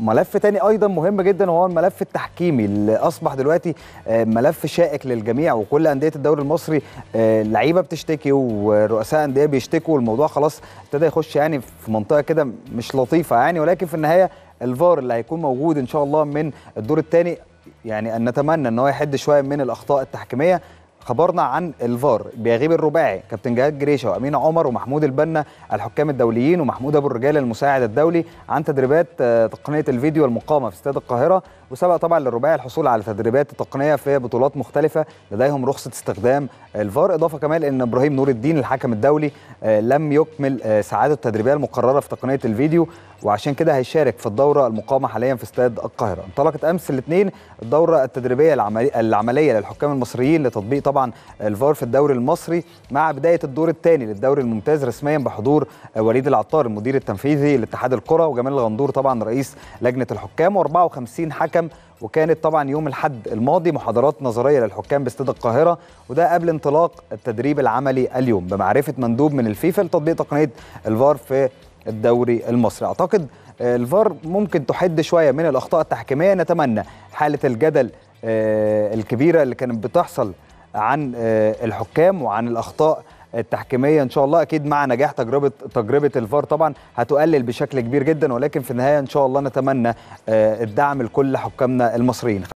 ملف تاني ايضا مهم جدا وهو الملف التحكيمي اللي اصبح دلوقتي آه، ملف شائك للجميع وكل انديه الدوري المصري آه، لعيبه بتشتكي ورؤساء انديه بيشتكوا والموضوع خلاص ابتدى يخش يعني في منطقه كده مش لطيفه يعني ولكن في النهايه الفار اللي هيكون موجود ان شاء الله من الدور الثاني يعني ان نتمنى ان هو يحد شويه من الاخطاء التحكيميه خبرنا عن الفار بيغيب الرباعي كابتن جهاد جريشه وامين عمر ومحمود البنا الحكام الدوليين ومحمود ابو الرجال المساعد الدولي عن تدريبات آه، تقنيه الفيديو المقامه في استاد القاهره وسبق طبعا للرباعي الحصول على تدريبات تقنيه في بطولات مختلفه لديهم رخصه استخدام الفار اضافه كمان ان ابراهيم نور الدين الحكم الدولي آه، لم يكمل آه، سعاده التدريبيه المقرره في تقنيه الفيديو وعشان كده هيشارك في الدوره المقامه حاليا في استاد القاهره انطلقت امس الاثنين الدوره التدريبيه العمليه للحكام المصريين لتطبيق طبعا الفار في الدوري المصري مع بدايه الدور الثاني للدوري الممتاز رسميا بحضور وليد العطار المدير التنفيذي لاتحاد الكره وجمال الغندور طبعا رئيس لجنه الحكام و54 حكم وكانت طبعا يوم الحد الماضي محاضرات نظريه للحكام باستاد القاهره وده قبل انطلاق التدريب العملي اليوم بمعرفه مندوب من الفيفا لتطبيق تقنيه الفار في الدوري المصري اعتقد الفار ممكن تحد شويه من الاخطاء التحكيميه نتمنى حاله الجدل آه، الكبيره اللي كانت بتحصل عن آه، الحكام وعن الاخطاء التحكيميه ان شاء الله اكيد مع نجاح تجربه تجربه الفار طبعا هتقلل بشكل كبير جدا ولكن في النهايه ان شاء الله نتمنى آه، الدعم لكل حكامنا المصريين